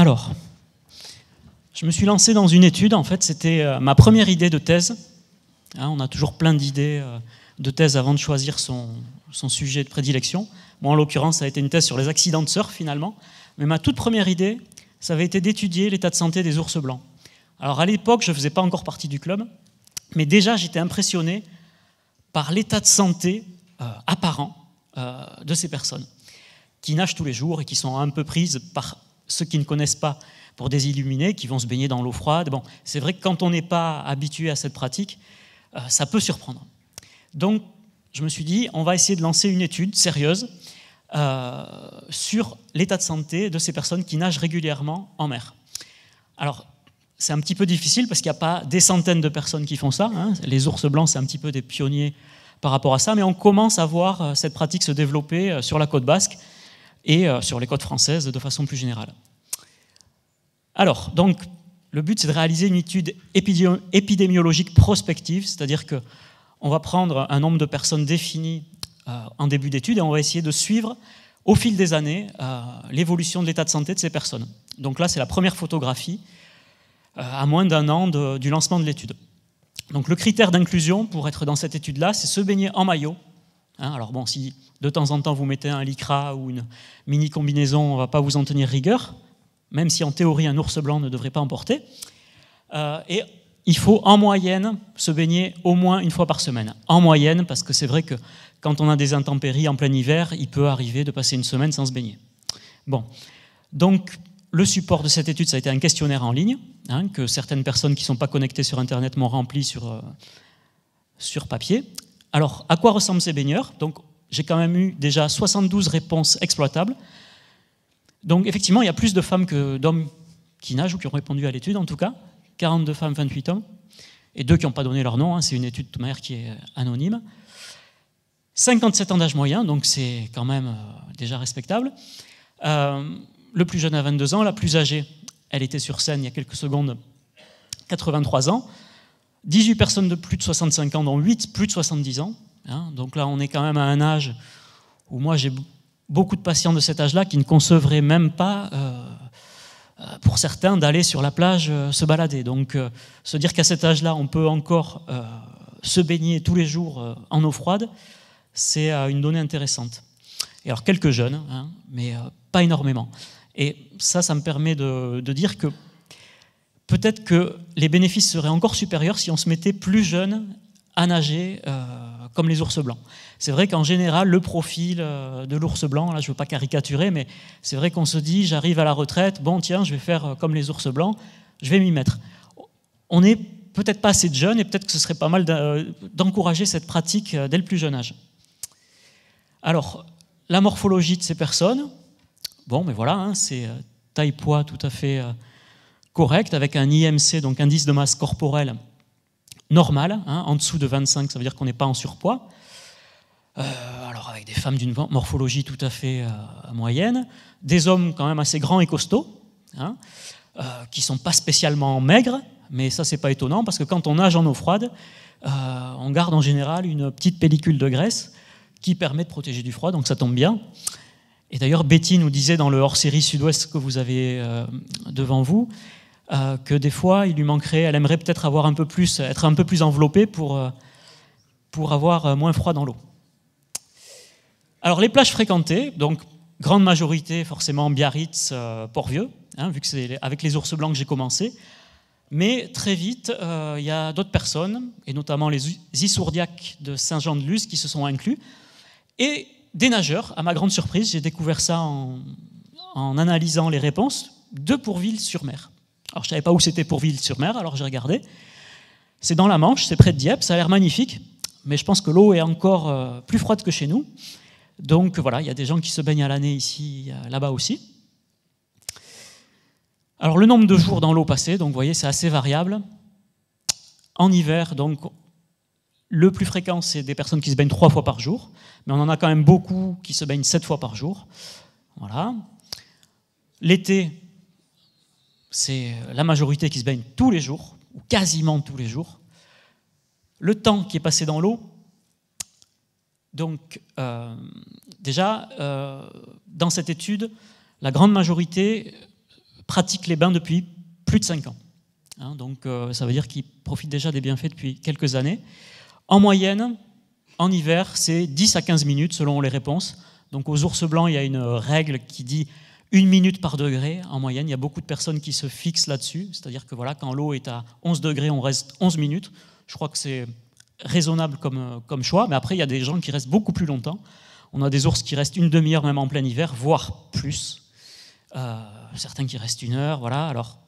Alors, je me suis lancé dans une étude, en fait, c'était euh, ma première idée de thèse. Hein, on a toujours plein d'idées euh, de thèse avant de choisir son, sujet de prédilection. Moi, en l'occurrence, ça a été une thèse sur les accidents de surf, finalement. Mais ma toute première idée, ça avait été d'étudier l'état de santé des ours blancs. Alors, à l'époque, je ne faisais pas encore partie du club, mais déjà, j'étais impressionné par l'état de santé euh, apparent de ces personnes qui nagent tous les jours et qui sont un peu prises par ceux qui ne connaissent pas pour des qui vont se baigner dans l'eau froide. Bon, c'est vrai que quand on n'est pas habitué à cette pratique, euh, ça peut surprendre. Donc, je me suis dit, on va essayer de lancer une étude sérieuse euh, sur l'état de santé de ces personnes qui nagent régulièrement en mer. Alors, c'est un petit peu difficile parce qu'il n'y a pas des centaines de personnes qui font ça. Hein. Les ours blancs, c'est un petit peu des pionniers par rapport à ça, mais on commence à voir euh, cette pratique se développer sur la côte basque et euh, sur les côtes françaises de façon plus générale. Alors, donc, le but, c'est de réaliser une étude épidémiologique prospective, c'est-à-dire que on va prendre un nombre de personnes définies euh, en début d'étude et on va essayer de suivre au fil des années euh, l'évolution de l'état de santé de ces personnes. Donc là, c'est la première photographie à moins d'un an du lancement de l'étude. Donc le critère d'inclusion pour être dans cette étude-là, c'est se baigner en maillot Hein, alors bon, si de temps en temps vous mettez un lycra ou une mini combinaison, on ne va pas vous en tenir rigueur, même si en théorie un ours blanc ne devrait pas en porter. Euh, et il faut en moyenne se baigner au moins une fois par semaine. En moyenne, parce que c'est vrai que quand on a des intempéries en plein hiver, il peut arriver de passer une semaine sans se baigner. Bon, donc le support de cette étude, ça a été un questionnaire en ligne, hein, que certaines personnes qui ne sont pas connectées sur Internet m'ont rempli sur, euh, sur papier. Alors, à quoi ressemblent ces baigneurs Donc, j'ai quand même eu déjà 72 réponses exploitables. Donc, effectivement, il y a plus de femmes que d'hommes qui nagent ou qui ont répondu à l'étude, en tout cas. 42 femmes, 28 hommes. Et deux qui n'ont pas donné leur nom. Hein. C'est une étude de manière qui est euh, anonyme. 57 ans d'âge moyen, donc c'est quand même euh, déjà respectable. Euh, le plus jeune a 22 ans, la plus âgée, elle était sur scène il y a quelques secondes, 83 ans. 18 personnes de plus de 65 ans, dont 8 plus de 70 ans. Hein. donc là, on est quand même à un âge où moi, j'ai beaucoup de patients de cet âge-là qui ne concevraient même pas, euh, euh, pour certains, d'aller sur la plage euh, se balader. Donc se dire qu'à cet âge-là, on peut encore se baigner tous les jours en eau froide, c'est une donnée intéressante. Et alors quelques jeunes, hein, mais pas énormément. Et ça, ça me permet de dire que peut-être que les bénéfices seraient encore supérieurs si on se mettait plus jeune à nager euh, comme les ours blancs. C'est vrai qu'en général, le profil euh, de l'ours blanc, là je ne veux pas caricaturer, mais c'est vrai qu'on se dit, j'arrive à la retraite, bon tiens, je vais faire euh, comme les ours blancs, je vais m'y mettre. On n'est peut-être pas assez de jeunes et peut-être que ce serait pas mal d'encourager cette pratique dès le plus jeune âge. Alors, la morphologie de ces personnes, bon, mais voilà, hein, c'est taille-poids tout à fait correct, avec un IMC, donc indice de masse corporelle normal, hein, en dessous de 25, ça veut dire qu'on n'est pas en surpoids. Euh, alors avec des femmes d'une morphologie tout à fait euh, moyenne, des hommes quand même assez grands et costauds, hein, euh, qui sont pas spécialement maigres, mais ça c'est pas étonnant parce que quand on nage en eau froide, euh, on garde en général une petite pellicule de graisse qui permet de protéger du froid, donc ça tombe bien. Et d'ailleurs, Betty nous disait dans le hors-série Sud-Ouest que vous avez euh, devant vous euh, que des fois, il lui manquerait, elle aimerait peut-être avoir un peu plus, être un peu plus enveloppée pour, euh, pour avoir moins froid dans l'eau. Alors, les plages fréquentées, donc grande majorité forcément Biarritz, Port-Vieux, hein, vu que c'est avec les ours blancs que j'ai commencé. Mais très vite, il y a d'autres personnes, et notamment les Isourdiaques de Saint-Jean-de-Luz, qui se sont inclus. Et des nageurs, à ma grande surprise, j'ai découvert ça en, analysant les réponses, de pourville sur mer Alors je ne savais pas où c'était pourville sur mer alors j'ai regardé. C'est dans la Manche, c'est près de Dieppe, ça a l'air magnifique, mais je pense que l'eau est encore euh, plus froide que chez nous. Donc voilà, il y a des gens qui se baignent à l'année ici, euh, là-bas aussi. Alors le nombre de jours dans l'eau passée, donc vous voyez, c'est assez variable. En hiver, donc le plus fréquent, c'est des personnes qui se baignent trois fois par jour, mais on en a quand même beaucoup qui se baignent sept fois par jour. Voilà. L'été, c'est la majorité qui se baigne tous les jours, ou quasiment tous les jours. Le temps qui est passé dans l'eau, donc euh, déjà, euh, dans cette étude, la grande majorité pratique les bains depuis plus de cinq ans. Hein, donc euh, ça veut dire qu'ils profitent déjà des bienfaits depuis quelques années. En moyenne, en hiver, c'est 10 à 15 minutes selon les réponses. Donc aux ours blancs, il y a une règle qui dit une minute par degré en moyenne. Il y a beaucoup de personnes qui se fixent là-dessus. C'est-à-dire que voilà, quand l'eau est à 11 degrés, on reste 11 minutes. Je crois que c'est raisonnable comme, comme choix. Mais après, il y a des gens qui restent beaucoup plus longtemps. On a des ours qui restent une demi-heure même en plein hiver, voire plus. Euh, certains qui restent une heure, voilà. Alors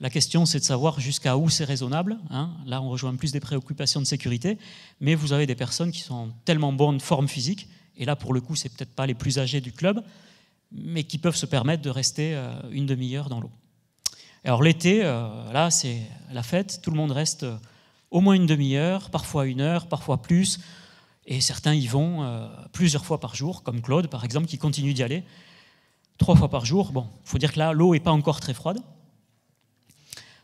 la question, c'est de savoir jusqu'à où c'est raisonnable. Hein. Là, on rejoint plus des préoccupations de sécurité, mais vous avez des personnes qui sont en tellement bonne forme physique, et là, pour le coup, c'est peut-être pas les plus âgés du club, mais qui peuvent se permettre de rester euh, une demi-heure dans l'eau. Alors l'été, euh, là, c'est la fête, tout le monde reste euh, au moins une demi-heure, parfois une heure, parfois plus, et certains y vont plusieurs fois par jour, comme Claude, par exemple, qui continue d'y aller, trois fois par jour. Bon, il faut dire que là, l'eau n'est pas encore très froide,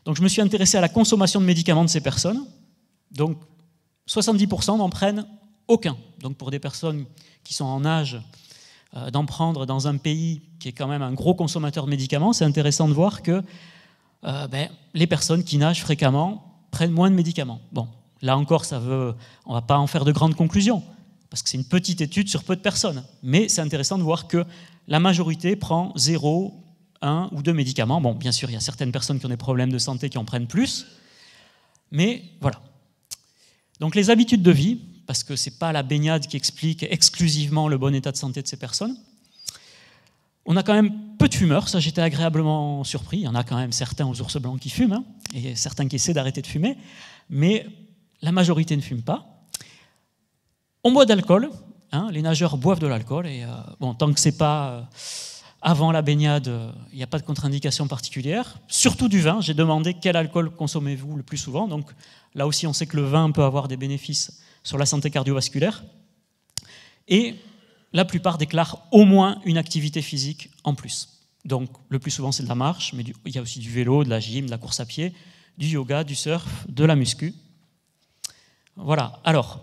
donc je me suis intéressé à la consommation de médicaments de ces personnes. Donc 70% n'en prennent aucun. Donc pour des personnes qui sont en âge euh, d'en prendre dans un pays qui est quand même un gros consommateur de médicaments, c'est intéressant de voir que euh, ben, les personnes qui nagent fréquemment prennent moins de médicaments. Bon, là encore, ça veut, on ne va pas en faire de grandes conclusions, parce que c'est une petite étude sur peu de personnes. Mais c'est intéressant de voir que la majorité prend 0, un ou deux médicaments. Bon, bien sûr, il y a certaines personnes qui ont des problèmes de santé qui en prennent plus, mais voilà. Donc les habitudes de vie, parce que ce n'est pas la baignade qui explique exclusivement le bon état de santé de ces personnes. On a quand même peu de fumeurs, ça j'étais agréablement surpris. Il y en a quand même certains aux ours blancs qui fument, hein, et certains qui essaient d'arrêter de fumer, mais la majorité ne fume pas. On boit d'alcool, hein, les nageurs boivent de l'alcool, et euh, bon, tant que c'est pas... Euh, avant la baignade, il n'y a pas de contre-indication particulière. Surtout du vin. J'ai demandé quel alcool consommez-vous le plus souvent. Donc là aussi, on sait que le vin peut avoir des bénéfices sur la santé cardiovasculaire. Et la plupart déclarent au moins une activité physique en plus. Donc le plus souvent, c'est de la marche, mais il y a aussi du vélo, de la gym, de la course à pied, du yoga, du surf, de la muscu. Voilà. Alors,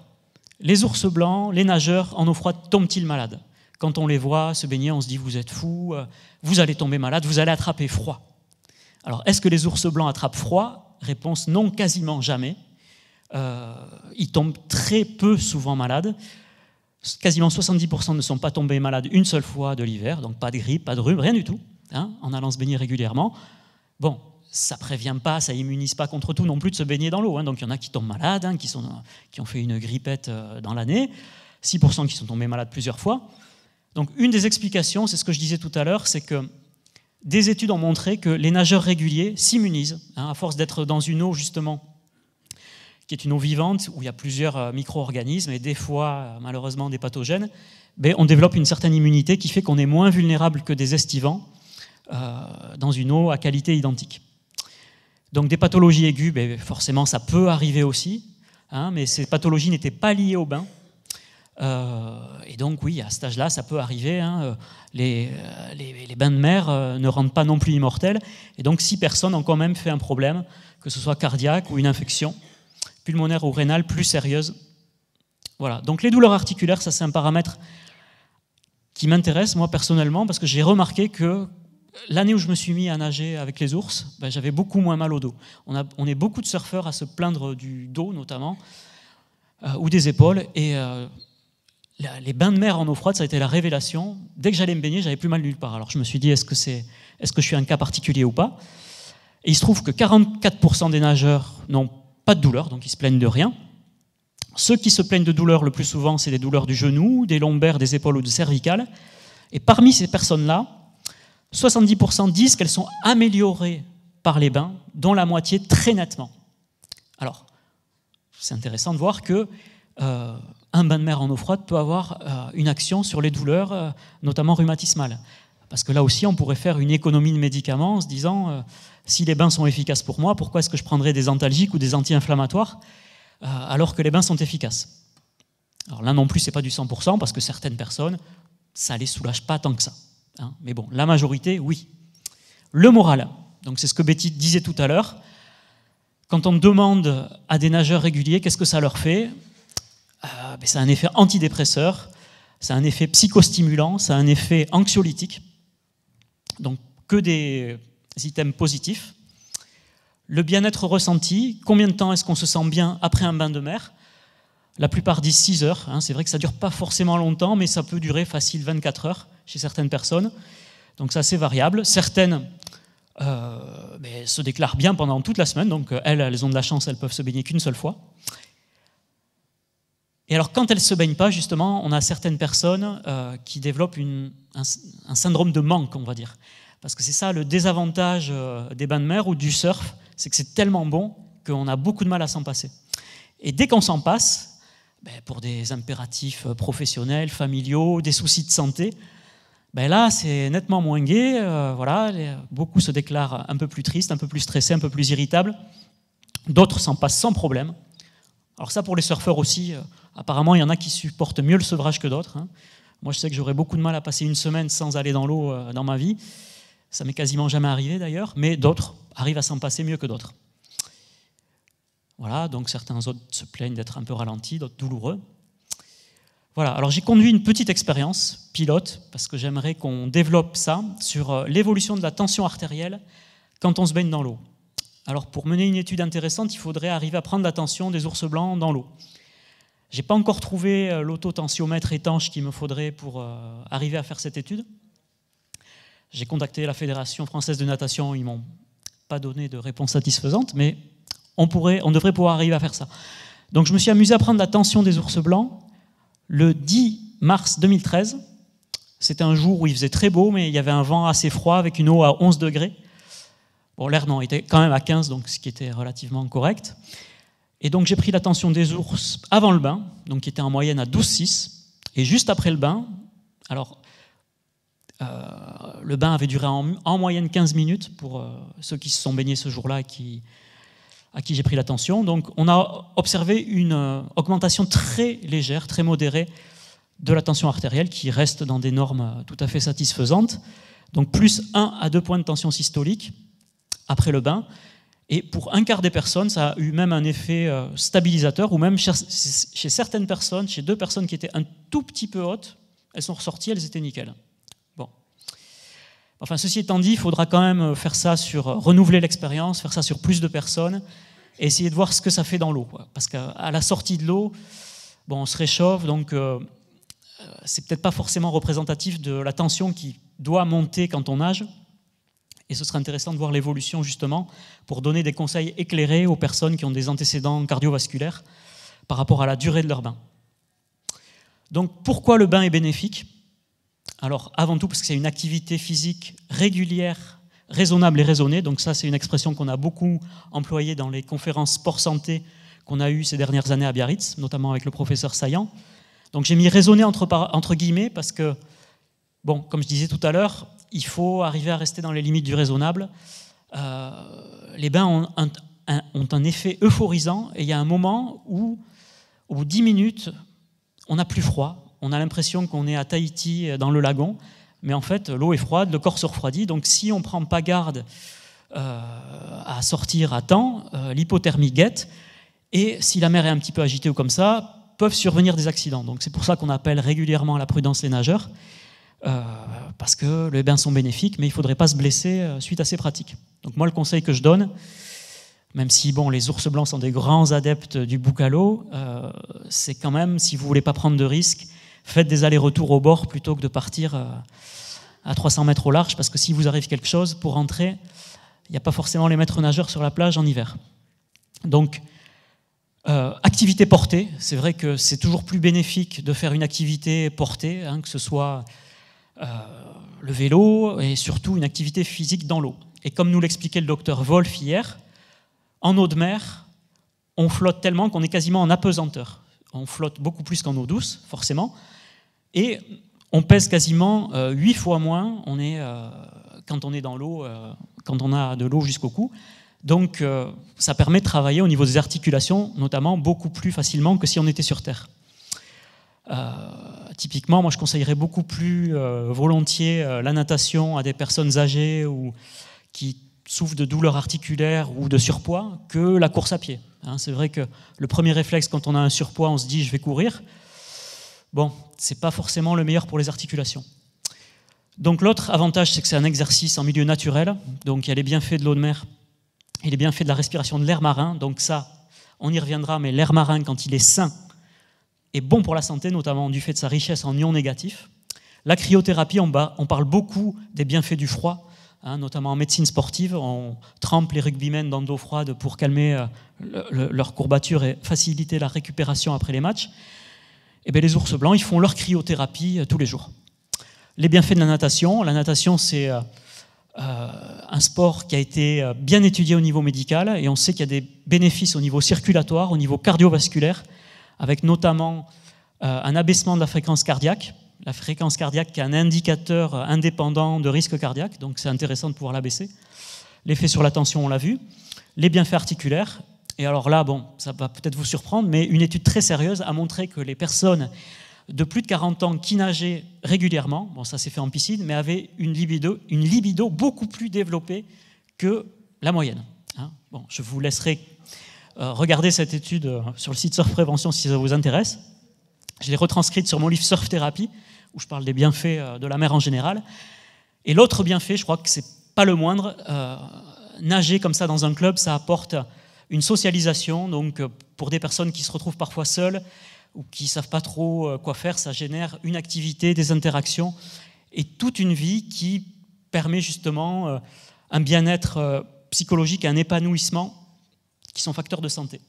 les ours blancs, les nageurs en eau froide tombent-ils malades quand on les voit se baigner, on se dit vous êtes fou, euh, vous allez tomber malade, vous allez attraper froid. Alors, est-ce que les ours blancs attrapent froid Réponse non, quasiment jamais. Euh, ils tombent très peu souvent malades. Quasiment 70% ne sont pas tombés malades une seule fois de l'hiver, donc pas de grippe, pas de rhume, rien du tout, hein, en allant se baigner régulièrement. Bon, ça prévient pas, ça immunise pas contre tout non plus de se baigner dans l'eau. Hein. Donc il y en a qui tombent malades, hein, qui, ont fait une grippette euh, dans l'année, 6% qui sont tombés malades plusieurs fois. Donc une des explications, c'est ce que je disais tout à l'heure, c'est que des études ont montré que les nageurs réguliers s'immunisent, hein, à force d'être dans une eau justement qui est une eau vivante où il y a plusieurs euh, micro-organismes et des fois euh, malheureusement des pathogènes, mais ben, on développe une certaine immunité qui fait qu'on est moins vulnérable que des estivants euh, dans une eau à qualité identique. Donc des pathologies aiguës, ben, forcément ça peut arriver aussi, hein, mais ces pathologies n'étaient pas liées au bain, euh, et donc oui, à cet âge-là, ça peut arriver. Hein, euh, euh, les, les, bains de mer ne rendent pas non plus immortels. Et donc six personnes ont quand même fait un problème, que ce soit cardiaque ou une infection pulmonaire ou rénale plus sérieuse. Voilà. Donc les douleurs articulaires, ça c'est un paramètre qui m'intéresse moi personnellement parce que j'ai remarqué que l'année où je me suis mis à nager avec les ours, ben, j'avais beaucoup moins mal au dos. On, a, on, est beaucoup de surfeurs à se plaindre du dos notamment ou des épaules et les bains de mer en eau froide, ça a été la révélation. Dès que j'allais me baigner, j'avais plus mal nulle part. Alors je me suis dit, est-ce que, est, que, je suis un cas particulier ou pas Et il se trouve que 44% des nageurs n'ont pas de douleur, donc ils se plaignent de rien. Ceux qui se plaignent de douleur le plus souvent, c'est des douleurs du genou, des lombaires, des épaules ou du cervical. Et parmi ces personnes-là, 70% disent qu'elles sont améliorées par les bains, dont la moitié très nettement. Alors, c'est intéressant de voir que euh, un bain de mer en eau froide peut avoir euh, une action sur les douleurs, euh, notamment rhumatismales. Parce que là aussi, on pourrait faire une économie de médicaments en se disant, euh, si les bains sont efficaces pour moi, pourquoi est-ce que je prendrais des antalgiques ou des anti-inflammatoires alors que les bains sont efficaces Alors là non plus, c'est pas du 100%, parce que certaines personnes, ça les soulage pas tant que ça. Hein. Mais bon, la majorité, oui. Le moral, donc c'est ce que Betty disait tout à l'heure, quand on demande à des nageurs réguliers qu'est-ce que ça leur fait, ah, c'est un effet antidépresseur, c'est un effet psychostimulant, c'est un effet anxiolytique. Donc que des items positifs. Le bien-être ressenti, combien de temps est-ce qu'on se sent bien après un bain de mer La plupart disent 6 heures. Hein. c'est vrai que ça dure pas forcément longtemps, mais ça peut durer facile 24 heures chez certaines personnes. Donc ça c'est variable. Certaines euh, se déclarent bien pendant toute la semaine, donc euh, elles, elles ont de la chance, elles peuvent se baigner qu'une seule fois. Et alors, quand elles ne se baignent pas, justement, on a certaines personnes euh, qui développent un, syndrome de manque, on va dire. Parce que c'est ça le désavantage euh, des bains de mer ou du surf, c'est que c'est tellement bon qu'on a beaucoup de mal à s'en passer. Et dès qu'on s'en passe, ben, pour des impératifs euh, professionnels, familiaux, des soucis de santé, ben là, c'est nettement moins gai. voilà, beaucoup se déclarent un peu plus tristes, un peu plus stressés, un peu plus irritables. D'autres s'en passent sans problème. Alors ça, pour les surfeurs aussi, euh, apparemment, il y en a qui supportent mieux le sevrage que d'autres. Hein. Moi, je sais que j'aurais beaucoup de mal à passer une semaine sans aller dans l'eau euh, dans ma vie. Ça m'est quasiment jamais arrivé d'ailleurs, mais d'autres arrivent à s'en passer mieux que d'autres. Voilà, donc certains autres se plaignent d'être un peu ralentis, d'autres douloureux. Voilà, alors j'ai conduit une petite expérience pilote, parce que j'aimerais qu'on développe ça, sur euh, l'évolution de la tension artérielle quand on se baigne dans l'eau. Alors pour mener une étude intéressante, il faudrait arriver à prendre l'attention des ours blancs dans l'eau. J'ai pas encore trouvé euh, l'autotensiomètre étanche qu'il me faudrait pour euh, arriver à faire cette étude. J'ai contacté la Fédération française de natation, ils m'ont pas donné de réponse satisfaisante, mais on, pourrait, on devrait pouvoir arriver à faire ça. Donc je me suis amusé à prendre l'attention des ours blancs le 10 mars 2013. C'était un jour où il faisait très beau, mais il y avait un vent assez froid avec une eau à 11 degrés. Bon, l'air non, était quand même à 15, donc ce qui était relativement correct. Et donc j'ai pris la tension des ours avant le bain, donc qui était en moyenne à 12,6. Et juste après le bain, alors euh, le bain avait duré en, moyenne 15 minutes pour euh, ceux qui se sont baignés ce jour-là, qui, à qui j'ai pris la tension. Donc on a observé une euh, augmentation très légère, très modérée de la tension artérielle qui reste dans des normes tout à fait satisfaisantes. Donc plus 1 à 2 points de tension systolique après le bain. Et pour un quart des personnes, ça a eu même un effet euh, stabilisateur, ou même chez certaines personnes, chez deux personnes qui étaient un tout petit peu hautes, elles sont ressorties, elles étaient nickel. Bon. Enfin, ceci étant dit, il faudra quand même euh, faire ça sur euh, renouveler l'expérience, faire ça sur plus de personnes, et essayer de voir ce que ça fait dans l'eau. Parce qu'à la sortie de l'eau, bon, on se réchauffe, donc c'est peut-être pas forcément représentatif de la tension qui doit monter quand on nage. Et ce serait intéressant de voir l'évolution justement pour donner des conseils éclairés aux personnes qui ont des antécédents cardiovasculaires par rapport à la durée de leur bain. Donc pourquoi le bain est bénéfique Alors avant tout parce que c'est une activité physique régulière, raisonnable et raisonnée. Donc ça c'est une expression qu'on a beaucoup employée dans les conférences sport santé qu'on a eues ces dernières années à Biarritz, notamment avec le professeur Saillant. Donc j'ai mis raisonner entre, entre guillemets parce que, bon, comme je disais tout à l'heure, il faut arriver à rester dans les limites du raisonnable. Euh, les bains ont un, effet euphorisant et il y a un moment où, au bout de 10 minutes, on n'a plus froid. On a l'impression qu'on est à Tahiti, dans le lagon, mais en fait, l'eau est froide, le corps se refroidit. Donc, si on ne prend pas garde euh, à sortir à temps, euh, l'hypothermie guette. Et si la mer est un petit peu agitée ou comme ça, peuvent survenir des accidents. Donc, c'est pour ça qu'on appelle régulièrement la prudence les nageurs. Euh, parce que les bains sont bénéfiques, mais il ne faudrait pas se blesser euh, suite à ces pratiques. Donc moi, le conseil que je donne, même si bon, les ours blancs sont des grands adeptes du boucalo, euh, c'est quand même, si vous voulez pas prendre de risques, faites des allers-retours au bord plutôt que de partir euh, à 300 mètres au large, parce que si vous arrive quelque chose, pour rentrer, il n'y a pas forcément les maîtres nageurs sur la plage en hiver. Donc, activité portée, c'est vrai que c'est toujours plus bénéfique de faire une activité portée, hein, que ce soit euh, le vélo et surtout une activité physique dans l'eau. Et comme nous l'expliquait le docteur Wolf hier, en eau de mer, on flotte tellement qu'on est quasiment en apesanteur. On flotte beaucoup plus qu'en eau douce, forcément. Et on pèse quasiment 8 euh, fois moins on est, euh, quand on est dans l'eau, quand on a de l'eau jusqu'au cou. Donc ça permet de travailler au niveau des articulations, notamment beaucoup plus facilement que si on était sur Terre. Euh, typiquement, moi, je conseillerais beaucoup plus euh, volontiers euh, la natation à des personnes âgées ou qui souffrent de douleurs articulaires ou de surpoids que la course à pied. Hein. c'est vrai que le premier réflexe quand on a un surpoids, on se dit je vais courir. Bon, c'est pas forcément le meilleur pour les articulations. Donc l'autre avantage, c'est que c'est un exercice en milieu naturel. Donc il y a les bienfaits de l'eau de mer, il y a les bienfaits de la respiration de l'air marin. Donc ça, on y reviendra, mais l'air marin, quand il est sain, est bon pour la santé, notamment du fait de sa richesse en ions négatifs. La cryothérapie, on, on parle beaucoup des bienfaits du froid, hein, notamment en médecine sportive. On trempe les rugbymen dans de l'eau froide pour calmer euh, leur courbature et faciliter la récupération après les matchs. Et eh bien, les ours blancs, ils font leur cryothérapie euh, tous les jours. Les bienfaits de la natation. La natation, c'est euh, un sport qui a été bien étudié au niveau médical et on sait qu'il y a des bénéfices au niveau circulatoire, au niveau cardiovasculaire avec notamment euh, un abaissement de la fréquence cardiaque. La fréquence cardiaque qui est un indicateur euh, indépendant de risque cardiaque, donc c'est intéressant de pouvoir l'abaisser. L'effet sur la tension, on l'a vu. Les bienfaits articulaires. Et alors là, bon, ça va peut-être vous surprendre, mais une étude très sérieuse a montré que les personnes de plus de 40 ans qui nageaient régulièrement, bon ça s'est fait en piscine, mais avaient une libido, une libido beaucoup plus développée que la moyenne. Hein. bon, je vous laisserai euh, regardez cette étude euh, sur le site Surf Prévention si ça vous intéresse. Je l'ai retranscrite sur mon livre Surf Thérapie, où je parle des bienfaits euh, de la mer en général. Et l'autre bienfait, je crois que c'est pas le moindre, nager comme ça dans un club, ça apporte une socialisation. Donc, pour des personnes qui se retrouvent parfois seules ou qui ne savent pas trop quoi faire, ça génère une activité, des interactions et toute une vie qui permet justement un bien-être psychologique, un épanouissement qui sont facteurs de santé.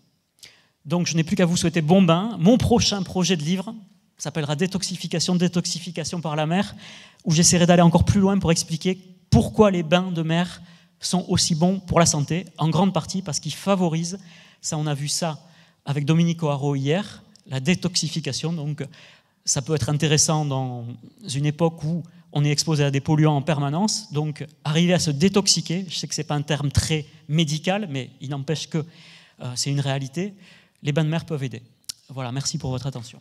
Donc je n'ai plus qu'à vous souhaiter bon bain. Mon prochain projet de livre s'appellera Détoxification, détoxification par la mer, où j'essaierai d'aller encore plus loin pour expliquer pourquoi les bains de mer sont aussi bons pour la santé, en grande partie parce qu'ils favorisent, ça on a vu ça avec Dominique O'Haraud hier, la détoxification. Donc ça peut être intéressant dans une époque où on est exposé à des polluants en permanence, donc arriver à se détoxiquer, je sais que ce n'est pas un terme très médical, mais il n'empêche que euh, c'est une réalité, les bains de mer peuvent aider. Voilà, merci pour votre attention.